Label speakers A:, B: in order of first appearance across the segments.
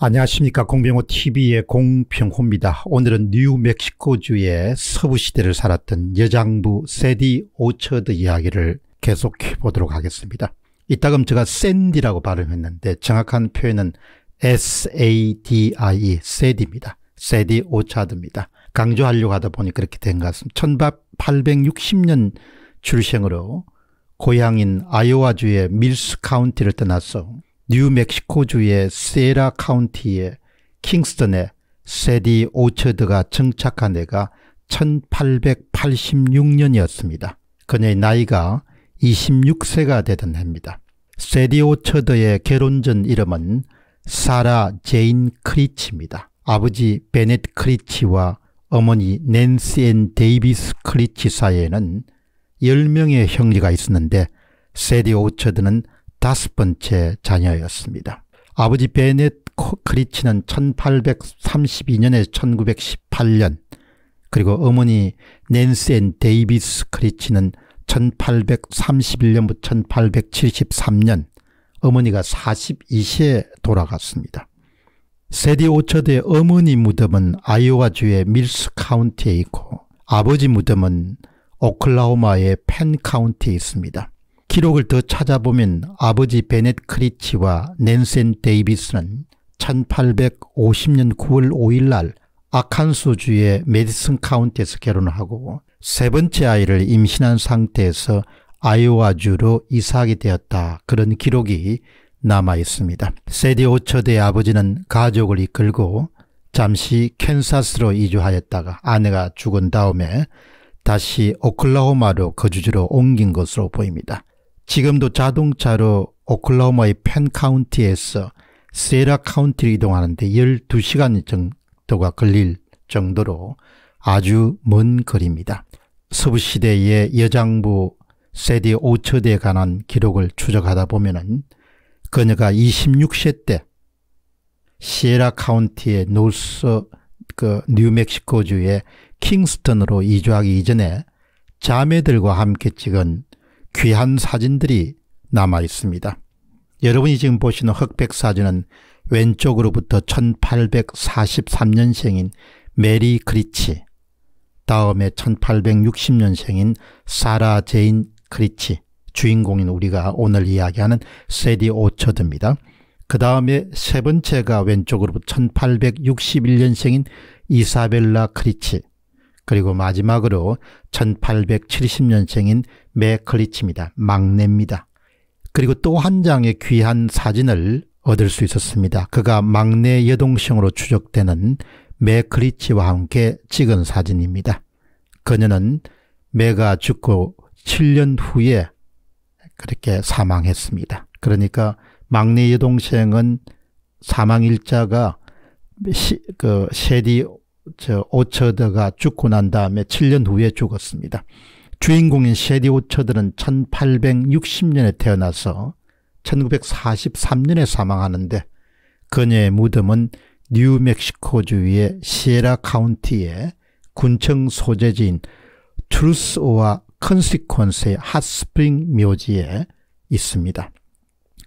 A: 안녕하십니까 공병호TV의 공평호입니다. 오늘은 뉴멕시코주의 서부시대를 살았던 여장부 세디 오처드 이야기를 계속해 보도록 하겠습니다. 이따금 제가 샌디라고 발음했는데 정확한 표현은 S-A-D-I-E, 세디입니다. 세디 오차드입니다. 강조하려고 하다 보니 그렇게 된 것 같습니다. 1860년 출생으로 고향인 아이오와주의 밀스 카운티를 떠나서 뉴멕시코주의 세라 카운티의 킹스턴에 세디 오처드가 정착한 해가 1886년이었습니다. 그녀의 나이가 26세가 되던 해입니다. 세디 오처드의 결혼 전 이름은 사라 제인 크리치입니다. 아버지 베넷 크리치와 어머니 낸시 앤 데이비스 크리치 사이에는 10명의 형제가 있었는데 세디 오처드는 다섯 번째 자녀였습니다. 아버지 베넷 크리치는 1 8 3 2년에 1918년 그리고 어머니 낸스 앤 데이비스 크리치는 1831년부터 1873년 어머니가 42세에 돌아갔습니다. 세디 오처드의 어머니 무덤은 아이오와주의 밀스 카운티에 있고 아버지 무덤은 오클라호마의 펜 카운티에 있습니다. 기록을 더 찾아보면 아버지 베넷 크리치와 낸센 데이비스는 1850년 9월 5일 날 아칸소주의 메디슨 카운티에서 결혼을 하고 세 번째 아이를 임신한 상태에서 아이오와주로 이사하게 되었다. 그런 기록이 남아 있습니다. 세디 오처대의 아버지는 가족을 이끌고 잠시 캔사스로 이주하였다가 아내가 죽은 다음에 다시 오클라호마로 거주지로 옮긴 것으로 보입니다. 지금도 자동차로 오클라호마의 펜 카운티에서 세라 카운티로 이동하는데 12시간 정도가 걸릴 정도로 아주 먼 거리입니다. 서부시대의 여장부 세디 5처대에 관한 기록을 추적하다 보면 은 그녀가 26세 때 시에라 카운티의 노스 그 뉴멕시코주의 킹스턴으로 이주하기 이전에 자매들과 함께 찍은 귀한 사진들이 남아 있습니다. 여러분이 지금 보시는 흑백 사진은 왼쪽으로부터 1843년생인 메리 크리치, 다음에 1860년생인 사라 제인 크리치, 주인공인 우리가 오늘 이야기하는 세디 오처드입니다. 그 다음에 세 번째가 왼쪽으로 1861년생인 이사벨라 크리치, 그리고 마지막으로 1870년생인 맥클리치입니다. 막내입니다. 그리고 또 한 장의 귀한 사진을 얻을 수 있었습니다. 그가 막내 여동생으로 추적되는 맥클리치와 함께 찍은 사진입니다. 그녀는 매가 죽고 7년 후에 그렇게 사망했습니다. 그러니까 막내 여동생은 사망일자가 시, 그 셰디 오처드가 죽고 난 다음에 7년 후에 죽었습니다. 주인공인 셰디 오처들은 1860년에 태어나서 1943년에 사망하는데 그녀의 무덤은 뉴멕시코주의 시에라 카운티의 군청 소재지인 트루스오와 컨시퀀스의 핫스프링 묘지에 있습니다.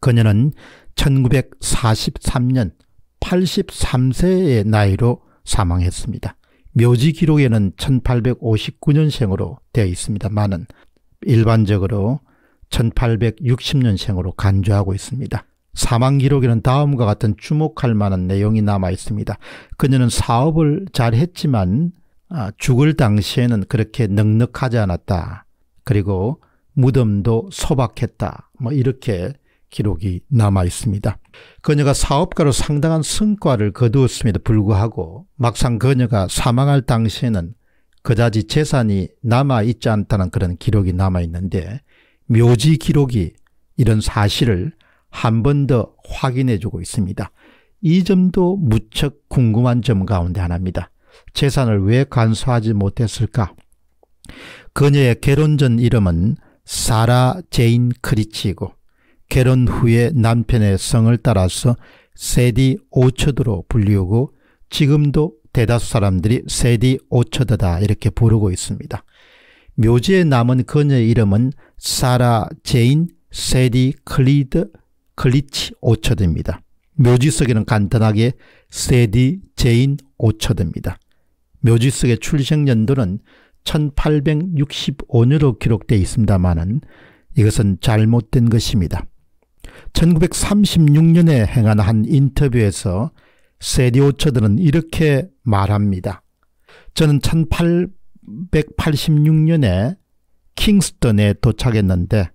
A: 그녀는 1943년 83세의 나이로 사망했습니다. 묘지 기록에는 1859년생으로 되어 있습니다만은 일반적으로 1860년생으로 간주하고 있습니다. 사망 기록에는 다음과 같은 주목할 만한 내용이 남아 있습니다. 그녀는 사업을 잘했지만 아, 죽을 당시에는 그렇게 넉넉하지 않았다. 그리고 무덤도 소박했다. 뭐 이렇게 기록이 남아 있습니다. 그녀가 사업가로 상당한 성과를 거두었음에도 불구하고 막상 그녀가 사망할 당시에는 그다지 재산이 남아있지 않다는 그런 기록이 남아있는데 묘지 기록이 이런 사실을 한 번 더 확인해주고 있습니다. 이 점도 무척 궁금한 점 가운데 하나입니다. 재산을 왜 간수하지 못했을까? 그녀의 결혼 전 이름은 사라 제인 크리치이고 결혼 후에 남편의 성을 따라서 세디 오처드로 불리우고 지금도 대다수 사람들이 세디 오처드다 이렇게 부르고 있습니다. 묘지에 남은 그녀의 이름은 사라 제인 세디 클리드 클리치 오처드입니다. 묘지석에는 간단하게 세디 제인 오처드입니다. 묘지석의 출생연도는 1865년으로 기록되어 있습니다만은 이것은 잘못된 것입니다. 1936년에 행한 한 인터뷰에서 세디오처들은 이렇게 말합니다. 저는 1886년에 킹스턴에 도착했는데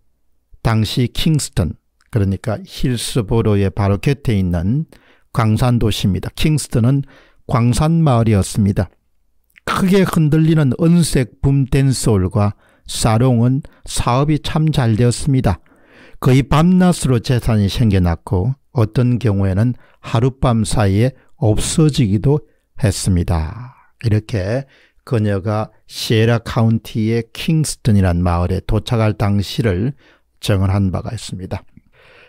A: 당시 킹스턴 그러니까 힐스보로의 바로 곁에 있는 광산도시입니다. 킹스턴은 광산마을이었습니다. 크게 흔들리는 은색 붐 댄스홀과 사롱은 사업이 참 잘 되었습니다. 거의 밤낮으로 재산이 생겨났고 어떤 경우에는 하룻밤 사이에 없어지기도 했습니다. 이렇게 그녀가 시에라 카운티의 킹스턴이란 마을에 도착할 당시를 정언한 바가 있습니다.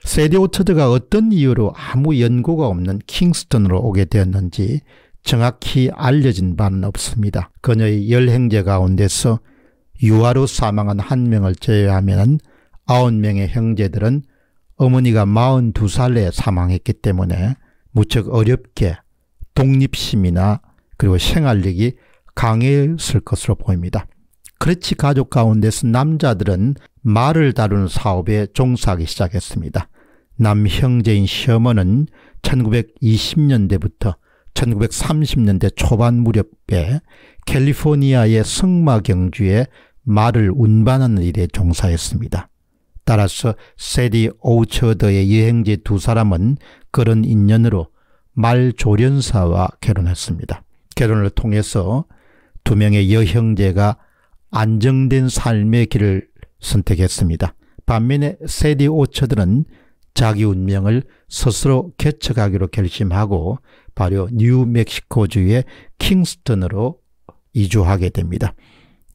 A: 세디 오처드가 어떤 이유로 아무 연고가 없는 킹스턴으로 오게 되었는지 정확히 알려진 바는 없습니다. 그녀의 열행제 가운데서 유아로 사망한 한 명을 제외하면 아홉 명의 형제들은 어머니가 42살에 사망했기 때문에 무척 어렵게 독립심이나 그리고 생활력이 강했을 것으로 보입니다. 그렇지 가족 가운데서 남자들은 말을 다루는 사업에 종사하기 시작했습니다. 남형제인 시어머는 1920년대부터 1930년대 초반 무렵에 캘리포니아의 승마 경주에 말을 운반하는 일에 종사했습니다. 따라서 세디 오처드의 여행지 두 사람은 그런 인연으로 말조련사와 결혼했습니다. 결혼을 통해서 두 명의 여형제가 안정된 삶의 길을 선택했습니다. 반면에 세디 오처드는 자기 운명을 스스로 개척하기로 결심하고 바로 뉴멕시코주의 킹스턴으로 이주하게 됩니다.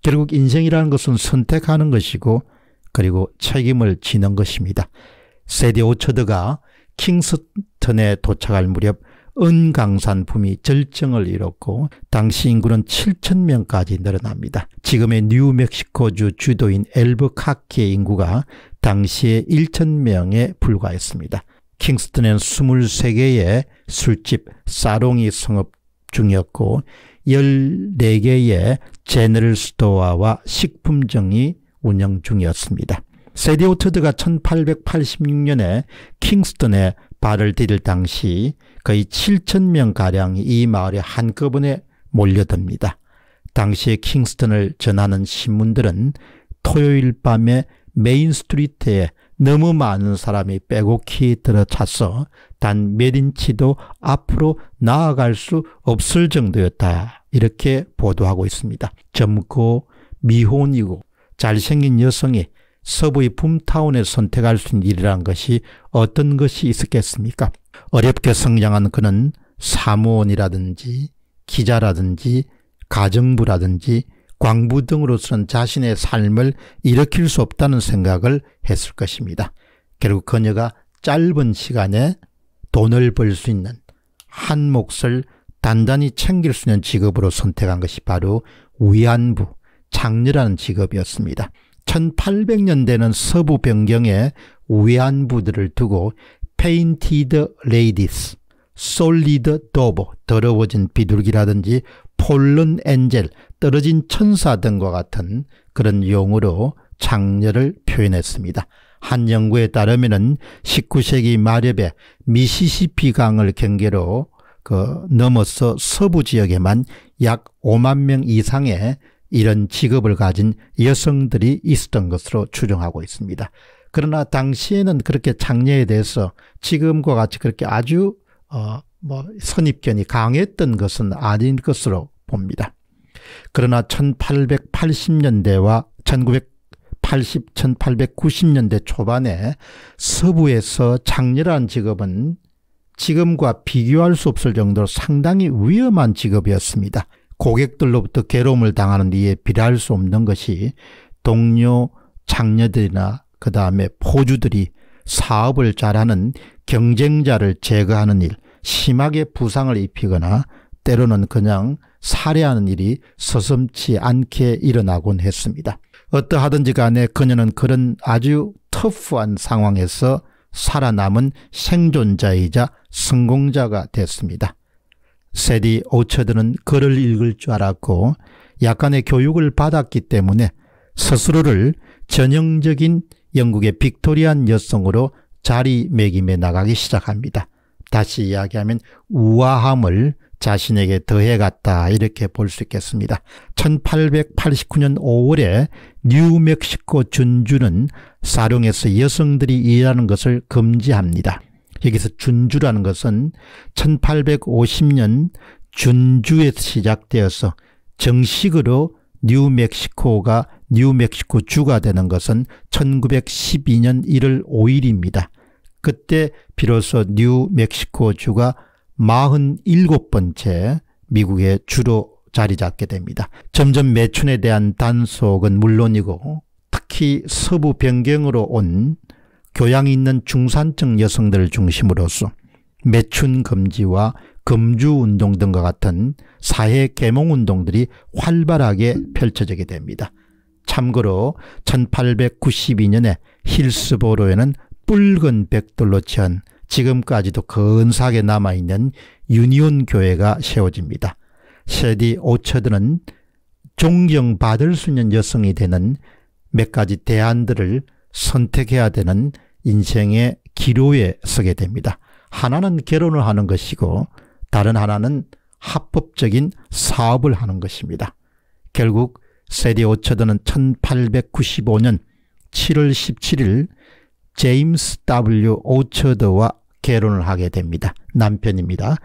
A: 결국 인생이라는 것은 선택하는 것이고 그리고 책임을 지는 것입니다. 세디 오처드가 킹스턴에 도착할 무렵 은강산 붐이 절정을 이뤘고 당시 인구는 7천명까지 늘어납니다. 지금의 뉴멕시코주 주도인 엘브카키의 인구가 당시에 1천명에 불과했습니다. 킹스턴엔 23개의 술집, 사롱이 성업 중이었고 14개의 제너럴 스토어와 식품점이 운영 중이었습니다. 세디오트드가 1886년에 킹스턴에 발을 디딜 당시 거의 7천명가량 이이 마을에 한꺼번에 몰려듭니다. 당시에 킹스턴을 전하는 신문들은 토요일 밤에 메인스트리트에 너무 많은 사람이 빼곡히 들어차서 단 몇 인치도 앞으로 나아갈 수 없을 정도였다. 이렇게 보도하고 있습니다. 젊고 미혼이고 잘생긴 여성이 서부의 붐타운에 선택할 수 있는 일이란 것이 어떤 것이 있었겠습니까? 어렵게 성장한 그는 사무원이라든지 기자라든지 가정부라든지 광부 등으로서는 자신의 삶을 일으킬 수 없다는 생각을 했을 것입니다. 결국 그녀가 짧은 시간에 돈을 벌 수 있는 한 몫을 단단히 챙길 수 있는 직업으로 선택한 것이 바로 위안부, 장녀라는 직업이었습니다. 1800년대는 서부 변경에 외환부들을 두고 Painted Ladies, Solid Dove, 더러워진 비둘기라든지 폴른 엔젤, 떨어진 천사 등과 같은 그런 용어로 장려를 표현했습니다. 한 연구에 따르면 19세기 마렵에 미시시피 강을 경계로 그 넘어서 서부 지역에만 약 5만 명 이상의 이런 직업을 가진 여성들이 있었던 것으로 추정하고 있습니다. 그러나 당시에는 그렇게 장례에 대해서 지금과 같이 그렇게 아주 어, 뭐 선입견이 강했던 것은 아닌 것으로 봅니다. 그러나 1880년대와 1980, 1890년대 초반에 서부에서 장례라는 직업은 지금과 비교할 수 없을 정도로 상당히 위험한 직업이었습니다. 고객들로부터 괴로움을 당하는데 이에 비례할 수 없는 것이 동료 장녀들이나그 다음에 포주들이 사업을 잘하는 경쟁자를 제거하는 일, 심하게 부상을 입히거나 때로는 그냥 살해하는 일이 서슴치 않게 일어나곤 했습니다. 어떠하든지 간에 그녀는 그런 아주 터프한 상황에서 살아남은 생존자이자 성공자가 됐습니다. 세디 오처드는 글을 읽을 줄 알았고 약간의 교육을 받았기 때문에 스스로를 전형적인 영국의 빅토리안 여성으로 자리매김해 나가기 시작합니다. 다시 이야기하면 우아함을 자신에게 더해갔다 이렇게 볼 수 있겠습니다. 1889년 5월에 뉴멕시코 준주는 사령에서 여성들이 일하는 것을 금지합니다. 여기서 준주라는 것은 1850년 준주에서 시작되어서 정식으로 뉴멕시코가 뉴멕시코 주가 되는 것은 1912년 1월 5일입니다. 그때 비로소 뉴멕시코 주가 47번째 미국의 주로 자리 잡게 됩니다. 점점 매춘에 대한 단속은 물론이고 특히 서부 변경으로 온 교양이 있는 중산층 여성들을 중심으로서 매춘 금지와 금주운동 등과 같은 사회 계몽운동들이 활발하게 펼쳐지게 됩니다. 참고로 1892년에 힐스보로에는 붉은 벽돌로 치한 지금까지도 근사하게 남아있는 유니온 교회가 세워집니다. 세디 오처드는 존경받을 수 있는 여성이 되는 몇 가지 대안들을 선택해야 되는 인생의 기로에 서게 됩니다. 하나는 결혼을 하는 것이고 다른 하나는 합법적인 사업을 하는 것입니다. 결국 세대 오처드는 1895년 7월 17일 제임스 W. 오처드와 결혼을 하게 됩니다. 남편입니다.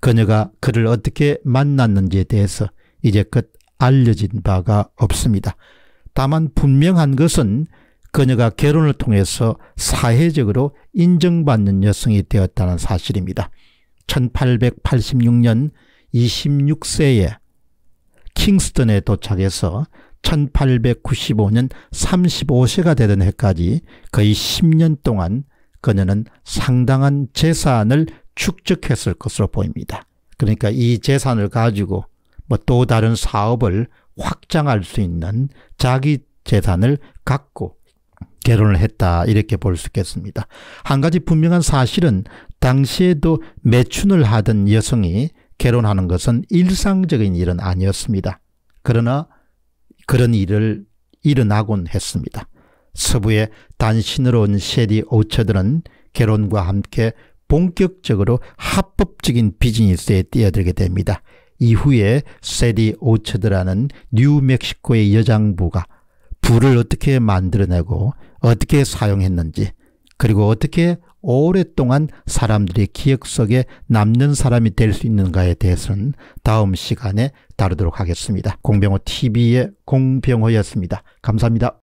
A: 그녀가 그를 어떻게 만났는지에 대해서 이제껏 알려진 바가 없습니다. 다만 분명한 것은 그녀가 결혼을 통해서 사회적으로 인정받는 여성이 되었다는 사실입니다. 1886년 26세에 킹스턴에 도착해서 1895년 35세가 되던 해까지 거의 10년 동안 그녀는 상당한 재산을 축적했을 것으로 보입니다. 그러니까 이 재산을 가지고 뭐또 다른 사업을 확장할 수 있는 자기 재산을 갖고 결혼을 했다 이렇게 볼 수 있겠습니다. 한 가지 분명한 사실은 당시에도 매춘을 하던 여성이 결혼하는 것은 일상적인 일은 아니었습니다. 그러나 그런 일을 일어나곤 했습니다. 서부의 단신으로 온 셰리 오처들은 결혼과 함께 본격적으로 합법적인 비즈니스에 뛰어들게 됩니다. 이후에 세디 오처드라는 뉴멕시코의 여장부가 불을 어떻게 만들어내고 어떻게 사용했는지 그리고 어떻게 오랫동안 사람들의 기억 속에 남는 사람이 될 수 있는가에 대해서는 다음 시간에 다루도록 하겠습니다. 공병호 TV의 공병호였습니다. 감사합니다.